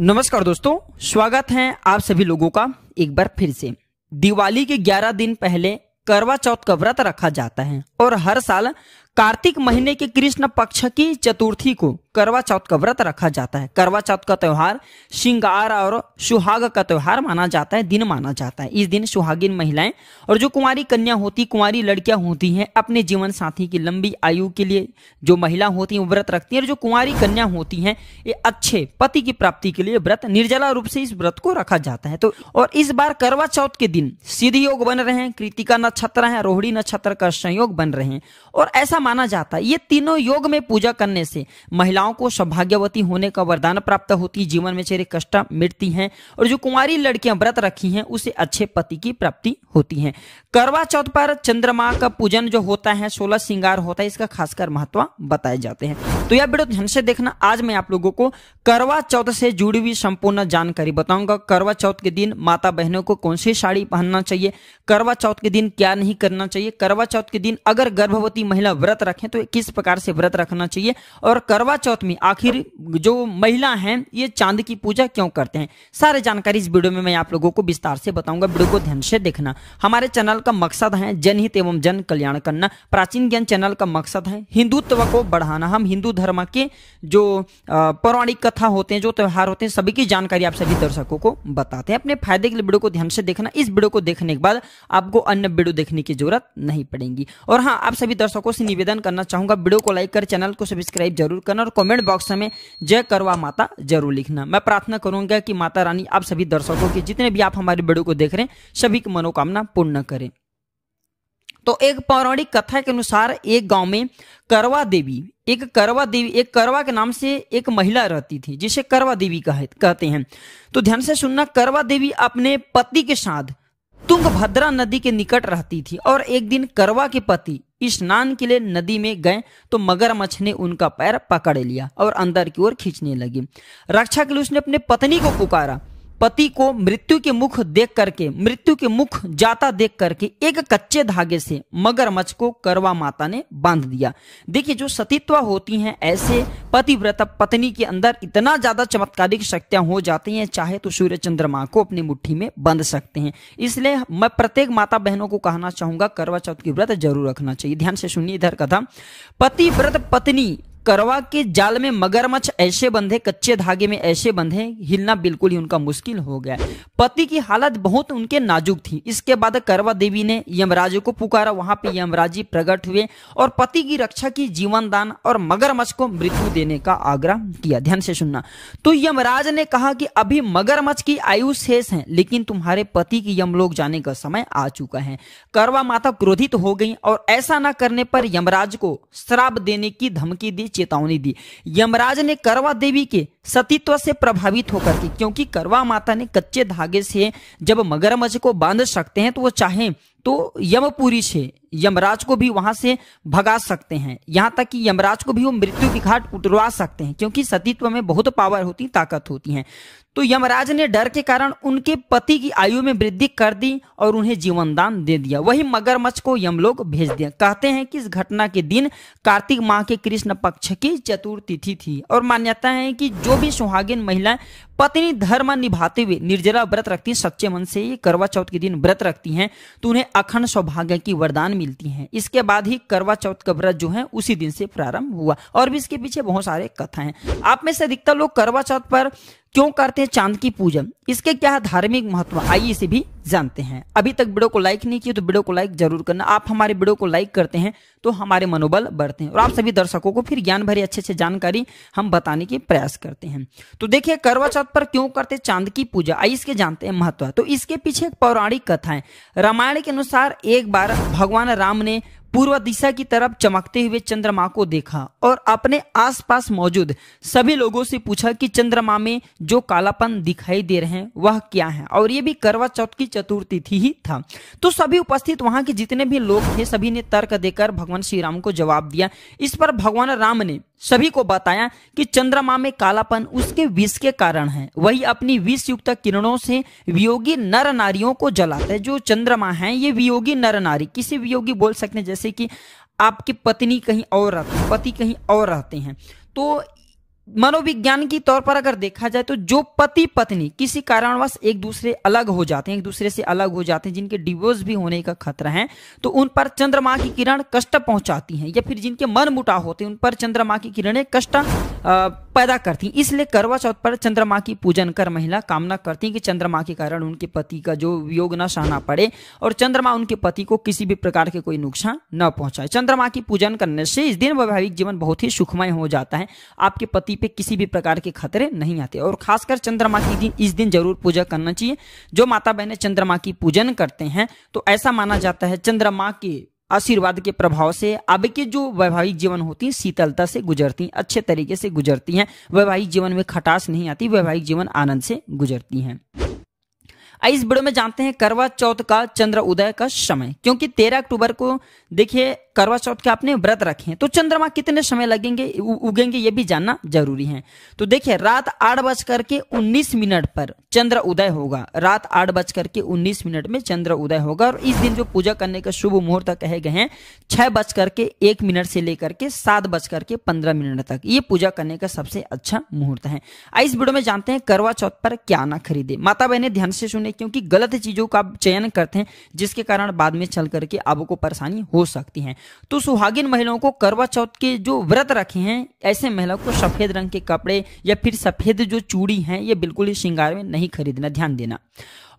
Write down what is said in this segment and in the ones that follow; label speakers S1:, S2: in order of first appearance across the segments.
S1: नमस्कार दोस्तों स्वागत है आप सभी लोगों का एक बार फिर से दिवाली के 11 दिन पहले करवा चौथ का व्रत रखा जाता है और हर साल कार्तिक महीने के कृष्ण पक्ष की चतुर्थी को करवा चौथ का व्रत रखा जाता है करवा चौथ का त्यौहार श्रृंगार और सुहाग का त्यौहार माना जाता है दिन माना जाता है इस दिन सुहागिन महिलाएं और जो कुंवारी कन्या होती कुंवारी लड़कियां होती हैं अपने जीवन साथी की लंबी आयु के लिए जो महिला होती हैं व्रत रखती हैं और जो कुंवारी कन्या होती हैं ये अच्छे पति की प्राप्ति के लिए व्रत निर्जला रूप से इस व्रत को रखा जाता है तो और इस बार करवा चौथ के दिन सिद्ध योग बन रहे हैं कृतिका नक्षत्र है रोहिणी नक्षत्र का संयोग बन रहे हैं और ऐसा माना जाता है ये तीनों योग में पूजा करने से महिलाओं को सौभाग्यवती होने का वरदान प्राप्त होती है जीवन में चेहरे कष्ट मिटती हैं और जो कुंवारी लड़कियां व्रत रखी हैं उसे अच्छे पति की प्राप्ति होती है करवा चौथ पर चंद्रमा का पूजन जो होता है सोलह श्रृंगार होता है इसका खासकर महत्व बताए जाते हैं तो यह वीडियो ध्यान से देखना आज मैं आप लोगों को करवा चौथ से जुड़ी हुई संपूर्ण जानकारी बताऊंगा करवा चौथ के दिन माता बहनों को कौन सी साड़ी पहनना चाहिए करवा चौथ के दिन क्या नहीं करना चाहिए करवा चौथ के दिन अगर गर्भवती महिला व्रत व्रत रखें तो किस प्रकार से व्रत रखना चाहिए और करवा चौथ में आखिर जो महिला हैं ये चांद की पूजा क्यों करते हैं सारे जानकारी इस वीडियो में मैं आप लोगों को विस्तार से बताऊंगा वीडियो को ध्यान से देखना हमारे चैनल का मकसद है जनहित एवं जन कल्याण करना प्राचीन ज्ञान चैनल का मकसद है हिंदुत्व को बढ़ाना हम हिंदू धर्म के जो पौराणिक कथा होते हैं जो त्यौहार होते हैं सभी की जानकारी आप सभी दर्शकों को बताते हैं अपने फायदे के लिए वीडियो को ध्यान से देखना इस वीडियो को देखने के बाद आपको अन्य वीडियो देखने की जरूरत नहीं पड़ेगी और हाँ आप सभी दर्शकों से निवेदन निवेदन करना चाहूंगा वीडियो को लाइक कर चैनल को सब्सक्राइब जरूर करना और कमेंट बॉक्स में जय करवा माता जरूर लिखना मैं प्रार्थना करूंगा कि माता रानी आप सभी दर्शकों की जितने भी आप हमारे वीडियो को देख रहे हैं सभी की मनोकामना पूर्ण करें तो एक पौराणिक कथा के अनुसार एक गांव में करवा देवी एक करवा देवी एक करवा के नाम से एक महिला रहती थी जिसे करवा देवी कहते हैं तो ध्यान से सुनना करवा देवी अपने पति के साथ तुंगभद्रा नदी के निकट रहती थी और एक दिन करवा के पति स्नान के लिए नदी में गए तो मगरमच्छ ने उनका पैर पकड़ लिया और अंदर की ओर खींचने लगी रक्षा के लिए उसने अपने पत्नी को पुकारा पति को मृत्यु के मुख देख करके मृत्यु के मुख जाता देख करके एक कच्चे धागे से मगरमच्छ को करवा माता ने बांध दिया देखिए जो सतीत्व होती हैं ऐसे पतिव्रता पत्नी के अंदर इतना ज्यादा चमत्कारिक शक्तियां हो जाती हैं चाहे तो सूर्य चंद्रमा को अपनी मुट्ठी में बांध सकते हैं इसलिए मैं प्रत्येक माता बहनों को कहना चाहूंगा करवा चौथ की व्रत जरूर रखना चाहिए ध्यान से सुनिए इधर कथा पतिव्रत पत्नी करवा के जाल में मगरमच्छ ऐसे बंधे कच्चे धागे में ऐसे बंधे हिलना बिल्कुल ही उनका मुश्किल हो गया पति की हालत बहुत उनके नाजुक थी इसके बाद करवा देवी ने यमराज को पुकारा वहां पे जी प्रकट हुए और पति की रक्षा की जीवन दान और मगरमच्छ को मृत्यु देने का आग्रह किया ध्यान से सुनना तो यमराज ने कहा कि अभी मगरमच्छ की आयु शेष है लेकिन तुम्हारे पति की यमलोक जाने का समय आ चुका है करवा माता क्रोधित हो गई और ऐसा ना करने पर यमराज को श्राप देने की धमकी दी चेतावनी दी यमराज ने करवा देवी के सतीत्व से प्रभावित होकर के क्योंकि करवा माता ने कच्चे धागे से जब मगरमच्छ को बांध सकते हैं तो वो चाहे तो यमपुरी से यमराज को भी वहां से भगा सकते हैं यहाँ तक कि यमराज को भी वो मृत्यु की घाट उतरवा सकते हैं क्योंकि सतीत्व में बहुत पावर होती ताकत होती है तो यमराज ने डर के कारण उनके पति की आयु में वृद्धि कर दी और उन्हें जीवन दान दे दिया वही मगरमच्छ को यमलोक भेज दिया कहते हैं कि इस घटना के दिन कार्तिक माह के कृष्ण पक्ष की चतुर्थी थी और मान्यता है कि जो भी सुहागिन महिलाएं पत्नी धर्म निभाते हुए निर्जला व्रत रखती है सच्चे मन से ये करवा चौथ के दिन व्रत रखती हैं तो उन्हें अखंड सौभाग्य की वरदान मिलती हैं इसके बाद ही करवा चौथ का व्रत जो है उसी दिन से प्रारंभ हुआ और भी इसके पीछे बहुत सारे कथा हैं आप में से अधिकतर लोग करवा चौथ पर क्यों करते हैं चांद की पूजा इसके क्या धार्मिक महत्व आइए इसे भी जानते हैं अभी तक वीडियो को लाइक नहीं किया तो वीडियो को लाइक जरूर करना आप हमारे वीडियो को लाइक करते हैं तो हमारे मनोबल बढ़ते हैं और आप सभी दर्शकों को फिर ज्ञान भरी अच्छे अच्छे जानकारी हम बताने के प्रयास करते हैं तो देखिए करवा चौथ पर क्यों करते चांद की पूजा आइए इसके जानते हैं महत्व तो इसके पीछे एक पौराणिक कथा है रामायण के अनुसार एक बार भगवान राम ने पूर्व दिशा की तरफ चमकते हुए चंद्रमा को देखा और अपने आसपास मौजूद सभी लोगों से पूछा कि चंद्रमा में जो कालापन दिखाई दे रहे हैं वह क्या है और ये भी करवा चौथ की चतुर्थी ही था तो सभी उपस्थित वहां के जितने भी लोग थे सभी ने तर्क देकर भगवान श्री राम को जवाब दिया इस पर भगवान राम ने सभी को बताया कि चंद्रमा में कालापन उसके विष के कारण है वही अपनी विष युक्त किरणों से वियोगी नर नारियों को जलाते हैं जो चंद्रमा है ये वियोगी नर नारी किसी वियोगी बोल सकते हैं जैसे कि आपकी पत्नी कहीं और रहती पति कहीं और रहते हैं तो मनोविज्ञान की तौर पर अगर देखा जाए तो जो पति पत्नी किसी कारणवश एक दूसरे अलग हो जाते हैं एक दूसरे से अलग हो जाते हैं जिनके डिवोर्स भी होने का खतरा है तो उन पर चंद्रमा की किरण कष्ट पहुंचाती हैं या फिर जिनके मन मुटा होते हैं उन पर चंद्रमा की किरणें कष्ट पैदा करती इसलिए करवा चौथ पर चंद्रमा की पूजन कर महिला कामना करती कि चंद्रमा के कारण उनके पति का जो योग न सहना पड़े और चंद्रमा उनके पति को किसी भी प्रकार के कोई नुकसान न पहुंचाए चंद्रमा की पूजन करने से इस दिन वैवाहिक जीवन बहुत ही सुखमय हो जाता है आपके पति पे किसी भी प्रकार के खतरे नहीं आते और खासकर चंद्रमा की दिन इस दिन जरूर पूजा करना चाहिए जो माता बहनें चंद्रमा की पूजन करते हैं तो ऐसा माना जाता है चंद्रमा के आशीर्वाद के प्रभाव से अब के जो वैवाहिक जीवन होती है शीतलता से गुजरती हैं अच्छे तरीके से गुजरती हैं वैवाहिक जीवन में खटास नहीं आती वैवाहिक जीवन आनंद से गुजरती हैं इस वीडियो में जानते हैं करवा चौथ का चंद्र उदय का समय क्योंकि तेरह अक्टूबर को देखिए करवा चौथ के आपने व्रत रखे हैं तो चंद्रमा कितने समय लगेंगे उगेंगे ये भी जानना जरूरी है तो देखिए रात आठ बज करके उन्नीस मिनट पर चंद्र उदय होगा रात आठ बज करके उन्नीस मिनट में चंद्र उदय होगा और इस दिन जो पूजा करने का शुभ मुहूर्त कहे गए हैं छह बज करके एक मिनट से लेकर के सात बज करके पंद्रह मिनट तक ये पूजा करने का सबसे अच्छा मुहूर्त है इस वीडियो में जानते हैं करवा चौथ पर क्या ना खरीदे माता बहने ध्यान से सुने क्योंकि गलत चीज़ों का चयन करते हैं जिसके कारण बाद में चल करके आपको परेशानी हो सकती है तो सुहागिन महिलाओं को करवा चौथ के जो व्रत रखे हैं ऐसे महिलाओं को सफ़ेद रंग के कपड़े या फिर सफ़ेद जो चूड़ी है ये बिल्कुल ही श्रृंगार में नहीं खरीदना ध्यान देना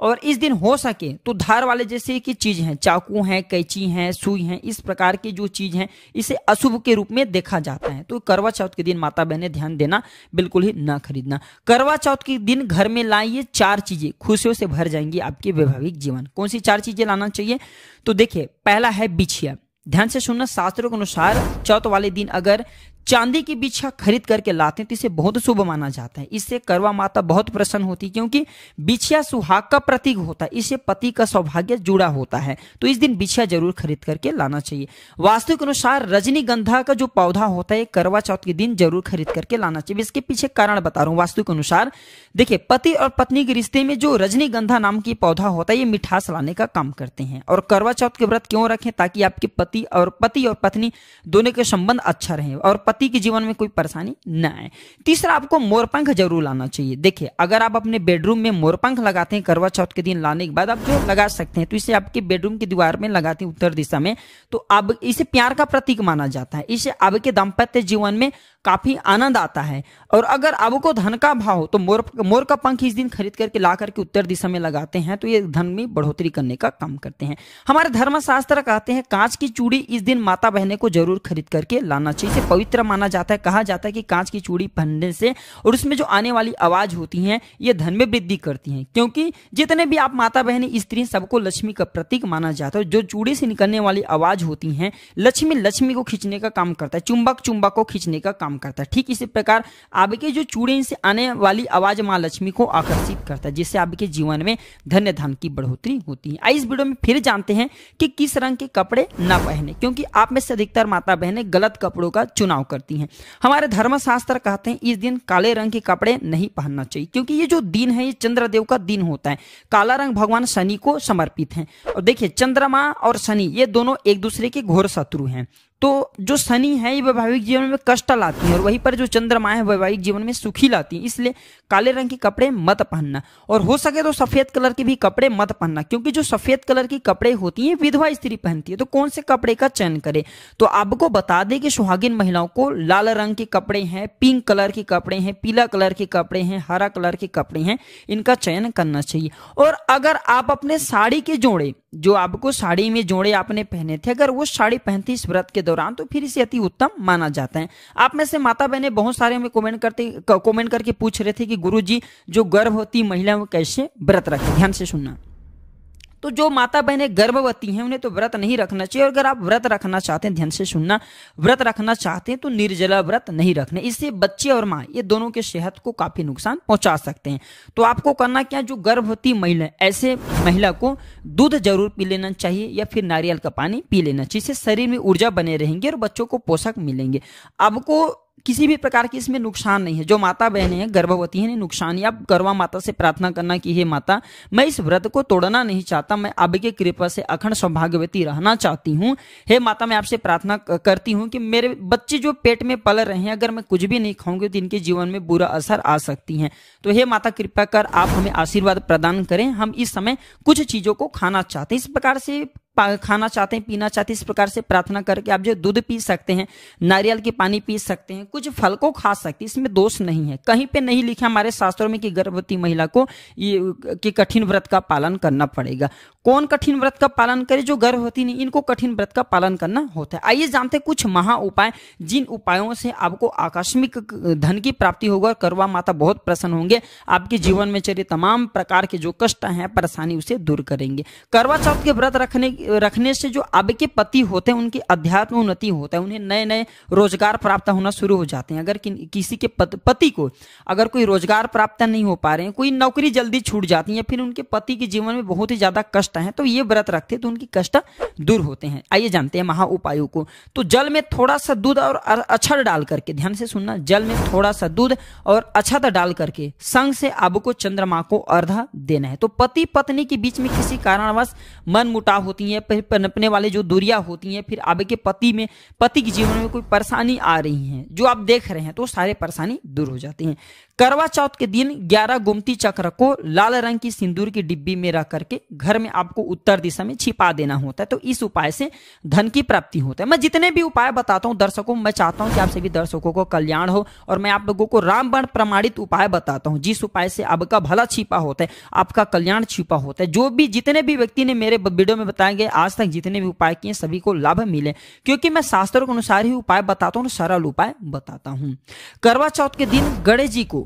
S1: और इस दिन हो सके तो धार वाले जैसे कि चीज हैं चाकू हैं कैची हैं सुई हैं इस प्रकार की जो चीज है इसे अशुभ के रूप में देखा जाता है तो करवा चौथ के दिन माता बहने ध्यान देना बिल्कुल ही ना खरीदना करवा चौथ के दिन घर में लाइए चार चीजें खुशियों से भर जाएंगी आपके वैवाहिक जीवन कौन सी चार चीजें लाना चाहिए तो देखिये पहला है बिछिया ध्यान से सुनना शास्त्रों के अनुसार चौथ वाले दिन अगर चांदी की बिछा खरीद करके लाते हैं तो इसे बहुत शुभ माना जाता है इससे करवा माता बहुत प्रसन्न होती है क्योंकि बिछिया सुहाग का प्रतीक होता है इससे पति का सौभाग्य जुड़ा होता है तो इस दिन बिछिया जरूर खरीद करके लाना चाहिए वास्तु के अनुसार रजनीगंधा का जो पौधा होता है करवा चौथ के दिन जरूर खरीद करके लाना चाहिए इसके पीछे कारण बता रहा हूँ वास्तु के अनुसार देखिये पति और पत्नी के रिश्ते में जो रजनीगंधा नाम की पौधा होता है ये मिठास लाने का काम करते हैं और करवा चौथ के व्रत क्यों रखें ताकि आपके पति और पति और पत्नी दोनों के संबंध अच्छा रहे और पति के जीवन में कोई परेशानी ना आए तीसरा आपको मोरपंख जरूर लाना चाहिए देखिए अगर आप अपने बेडरूम में मोरपंख लगाते हैं करवा चौथ के दिन लाने के बाद आप जो लगा सकते हैं तो इसे आपके बेडरूम की दीवार में लगाते हैं उत्तर दिशा में तो अब इसे प्यार का प्रतीक माना जाता है इसे के दाम्पत्य जीवन में काफी आनंद आता है और अगर अब को धन का भाव हो तो मोर मोर का पंख इस दिन खरीद करके ला करके उत्तर दिशा में लगाते हैं तो ये धन में बढ़ोतरी करने का काम करते हैं हमारे धर्मशास्त्र कहते हैं कांच की चूड़ी इस दिन माता बहने को जरूर खरीद करके लाना चाहिए पवित्र माना जाता है कहा जाता है कि कांच की चूड़ी पहनने से और उसमें जो आने वाली आवाज होती है ये धन में वृद्धि करती है क्योंकि जितने भी आप माता बहनी स्त्री सबको लक्ष्मी का प्रतीक माना जाता है जो चूड़ी से निकलने वाली आवाज होती है लक्ष्मी लक्ष्मी को खींचने का काम करता है चुंबक चुंबक को खींचने का काम करता है ठीक इसी प्रकार आपके जो चूड़ी से आने वाली आवाज माँ लक्ष्मी को आकर्षित करता है जिससे आपके जीवन में धन्य धन की बढ़ोतरी होती है इस वीडियो में फिर जानते हैं कि किस रंग के कपड़े न पहने क्योंकि आप में से अधिकतर माता बहने गलत कपड़ों का चुनाव कर करती हैं हमारे धर्मशास्त्र कहते हैं इस दिन काले रंग के कपड़े नहीं पहनना चाहिए क्योंकि ये जो दिन है ये चंद्रदेव का दिन होता है काला रंग भगवान शनि को समर्पित है और देखिए चंद्रमा और शनि ये दोनों एक दूसरे के घोर शत्रु हैं तो जो शनि है ये वैवाहिक जीवन में कष्ट लाती है और वहीं पर जो चंद्रमा है वैवाहिक जीवन में सुखी लाती है इसलिए काले रंग के कपड़े मत पहनना और हो सके तो सफेद कलर के भी कपड़े मत पहनना क्योंकि जो सफेद कलर की कपड़े होती हैं विधवा स्त्री पहनती है तो कौन से कपड़े का चयन करे तो आपको बता दें कि सुहागिन महिलाओं को लाल रंग के कपड़े हैं पिंक कलर के कपड़े हैं पीला कलर के कपड़े हैं हरा कलर के कपड़े हैं इनका चयन करना चाहिए और अगर आप अपने साड़ी के जोड़े जो आपको साड़ी में जोड़े आपने पहने थे अगर वो साड़ी पहनती इस व्रत के दौरान तो फिर इसे अति उत्तम माना जाता है आप में से माता बहने बहुत सारे हमें कमेंट करते कमेंट करके पूछ रहे थे कि गुरु जी जो गर्भवती महिला वो कैसे व्रत रखें ध्यान से सुनना तो जो माता बहनें गर्भवती हैं उन्हें तो व्रत नहीं रखना चाहिए और अगर आप व्रत रखना चाहते हैं ध्यान से सुनना व्रत रखना चाहते हैं तो निर्जला व्रत नहीं रखना इससे बच्चे और माँ ये दोनों के सेहत को काफी नुकसान पहुंचा सकते हैं तो आपको करना क्या जो गर्भवती महिला ऐसे महिला को दूध जरूर पी लेना चाहिए या फिर नारियल का पानी पी लेना चाहिए इससे शरीर में ऊर्जा बने रहेंगे और बच्चों को पोषक मिलेंगे आपको किसी भी प्रकार की इसमें नुकसान नहीं है जो माता बहनें हैं गर्भवती हैं नुकसान या गर्वा माता से प्रार्थना करना कि हे माता मैं इस व्रत को तोड़ना नहीं चाहता मैं अब के कृपा से अखंड सौभाग्यवती रहना चाहती हूँ हे माता मैं आपसे प्रार्थना करती हूँ कि मेरे बच्चे जो पेट में पल रहे हैं अगर मैं कुछ भी नहीं खाऊंगी तो इनके जीवन में बुरा असर आ सकती है तो हे माता कृपा कर आप हमें आशीर्वाद प्रदान करें हम इस समय कुछ चीजों को खाना चाहते हैं इस प्रकार से खाना चाहते हैं पीना चाहते हैं इस प्रकार से प्रार्थना करके आप जो दूध पी सकते हैं नारियल के पानी पी सकते हैं कुछ फल को खा सकते हैं इसमें दोष नहीं है कहीं पे नहीं लिखा हमारे शास्त्रों में कि गर्भवती महिला को ये कि कठिन व्रत का पालन करना पड़ेगा कौन कठिन व्रत का पालन करे जो गर्भवती नहीं इनको कठिन व्रत का पालन करना होता है आइए जानते कुछ महा उपाय जिन उपायों से आपको आकस्मिक धन की प्राप्ति होगा और करवा माता बहुत प्रसन्न होंगे आपके जीवन में चलिए तमाम प्रकार के जो कष्ट हैं परेशानी उसे दूर करेंगे करवा चौथ के व्रत रखने रखने से जो अब के पति होते हैं उनकी अध्यात्म उन्नति होता है उन्हें नए नए रोजगार प्राप्त होना शुरू हो जाते हैं अगर किसी के पति को अगर कोई रोजगार प्राप्त नहीं हो पा रहे हैं कोई नौकरी जल्दी छूट जाती है फिर उनके पति के जीवन में बहुत ही ज़्यादा कष्ट है तो ये व्रत रखते हैं तो उनकी कष्ट दूर होते हैं आइए जानते हैं महा उपायों को तो जल में थोड़ा सा दूध और अक्षर डाल करके ध्यान से सुनना जल में थोड़ा सा दूध और अक्षत डाल करके संग से अब को चंद्रमा को अर्धा देना है तो पति पत्नी के बीच में किसी कारणवश मन मुटाव होती है हैं पनपने वाले जो दूरियां होती हैं फिर आपके पति में पति के जीवन में कोई परेशानी आ रही है जो आप देख रहे हैं तो सारे परेशानी दूर हो जाती हैं करवा चौथ के दिन 11 गुमती चक्र को लाल रंग की सिंदूर की डिब्बी में रख करके घर में आपको उत्तर दिशा में छिपा देना होता है तो इस उपाय से धन की प्राप्ति होता है मैं जितने भी उपाय बताता हूँ दर्शकों मैं चाहता हूँ कि आप सभी दर्शकों को कल्याण हो और मैं आप लोगों को रामबण प्रमाणित उपाय बताता हूँ जिस उपाय से आपका भला छिपा होता है आपका कल्याण छिपा होता है जो भी जितने भी व्यक्ति ने मेरे वीडियो में बताए गए आज तक जितने भी उपाय किए सभी को लाभ मिले क्योंकि मैं शास्त्रों के अनुसार ही उपाय बताता हूँ सरल उपाय बताता हूँ करवा चौथ के दिन गणेश जी को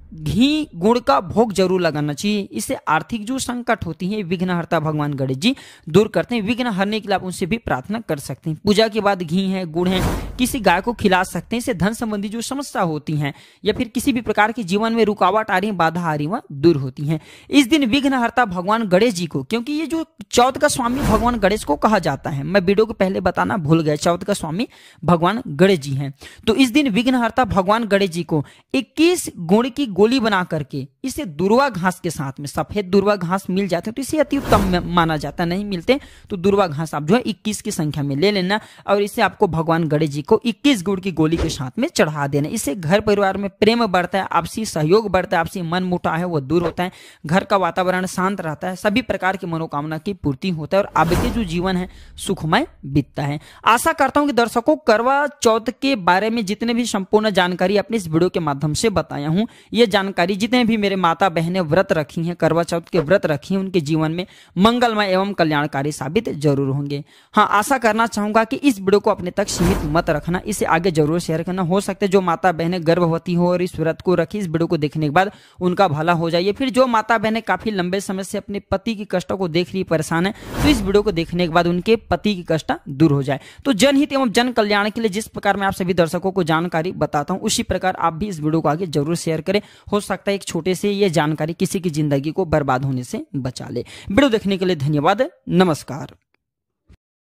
S1: घी गुड़ का भोग जरूर लगाना चाहिए इससे आर्थिक जो संकट होती है विघ्नहरता भगवान गणेश जी दूर करते हैं विघ्न हरने के लिए आप उनसे भी प्रार्थना कर सकते हैं पूजा के बाद घी है गुड़ है किसी गाय को खिला सकते हैं इससे धन संबंधी जो समस्या होती है या फिर किसी भी प्रकार के जीवन में रुकावट आ रही है बाधा आ रही वह दूर होती है इस दिन विघ्नहर्ता भगवान गणेश जी को क्योंकि ये जो चौथ का स्वामी भगवान गणेश को कहा जाता है मैं वीडियो को पहले बताना भूल गया चौथ का स्वामी भगवान गणेश जी है तो इस दिन विघ्नहरता भगवान गणेश जी को इक्कीस गुण की गोली बना करके इसे दुर्वा घास के साथ में सफेद दुर्वा घास मिल जाते हैं तो इसे अति उत्तम माना जाता नहीं मिलते तो दुर्वा घास आप जो है इक्कीस की संख्या में ले लेना और इसे आपको भगवान गणेश जी को इक्कीस गुड़ की गोली के साथ में चढ़ा देना इससे घर परिवार में प्रेम बढ़ता है आपसी सहयोग बढ़ता है आपसी मन मुठा है वो दूर होता है घर का वातावरण शांत रहता है सभी प्रकार की मनोकामना की पूर्ति होता है और आपके जो जीवन है सुखमय बीतता है आशा करता हूँ कि दर्शकों करवा चौथ के बारे में जितने भी संपूर्ण जानकारी अपने इस वीडियो के माध्यम से बताया हूँ ये जानकारी जितने भी मेरे माता बहनें व्रत रखी हैं करवा चौथ के व्रत रखी हैं उनके जीवन में मंगलमय एवं कल्याणकारी साबित जरूर होंगे हाँ आशा करना चाहूंगा कि इस वीडियो को अपने तक सीमित मत रखना इसे आगे जरूर शेयर करना हो सकता है जो माता बहने गर्भवती हो और इस व्रत को रखी इस वीडियो को देखने के बाद उनका भला हो जाइए फिर जो माता बहने काफी लंबे समय से अपने पति की कष्टों को देख रही परेशान है तो इस वीडियो को देखने के बाद उनके पति की कष्ट दूर हो जाए तो जनहित एवं जन कल्याण के लिए जिस प्रकार मैं आप सभी दर्शकों को जानकारी बताता हूँ उसी प्रकार आप भी इस वीडियो को आगे जरूर शेयर करें हो सकता है एक छोटे से ये जानकारी किसी की जिंदगी को बर्बाद होने से बचा ले वीडियो देखने के लिए धन्यवाद नमस्कार